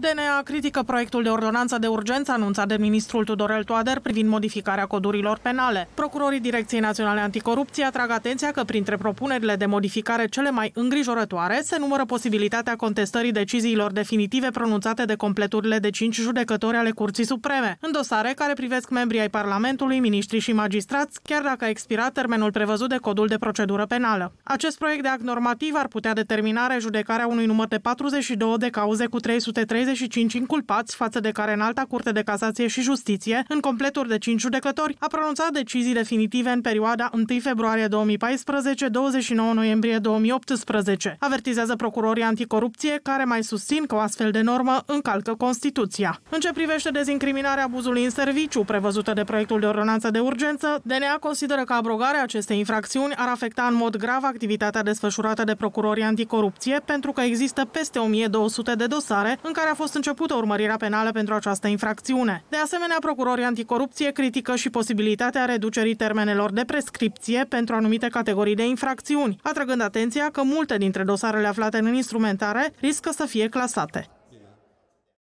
DNA critică proiectul de ordonanță de urgență anunțat de ministrul Tudorel Toader privind modificarea codurilor penale. Procurorii Direcției Naționale Anticorupție atrag atenția că printre propunerile de modificare cele mai îngrijorătoare se numără posibilitatea contestării deciziilor definitive pronunțate de completurile de cinci judecători ale Curții Supreme, în dosare care privesc membrii ai Parlamentului, miniștri și magistrați, chiar dacă a expirat termenul prevăzut de codul de procedură penală. Acest proiect de act normativ ar putea determina rejudecarea unui număr de 42 de cauze cu 330 35 inculpați, față de care în alta Curte de Casație și Justiție, în completuri de 5 judecători, a pronunțat decizii definitive în perioada 1 februarie 2014-29 noiembrie 2018, avertizează procurorii anticorupție, care mai susțin că o astfel de normă încalcă Constituția. În ce privește dezincriminarea abuzului în serviciu, prevăzută de proiectul de ordonanță de urgență, DNA consideră că abrogarea acestei infracțiuni ar afecta în mod grav activitatea desfășurată de procurorii anticorupție, pentru că există peste 1200 de dosare în care a fost începută urmărirea penală pentru această infracțiune. De asemenea, procurorii anticorupție critică și posibilitatea reducerii termenelor de prescripție pentru anumite categorii de infracțiuni, atrăgând atenția că multe dintre dosarele aflate în instrumentare riscă să fie clasate.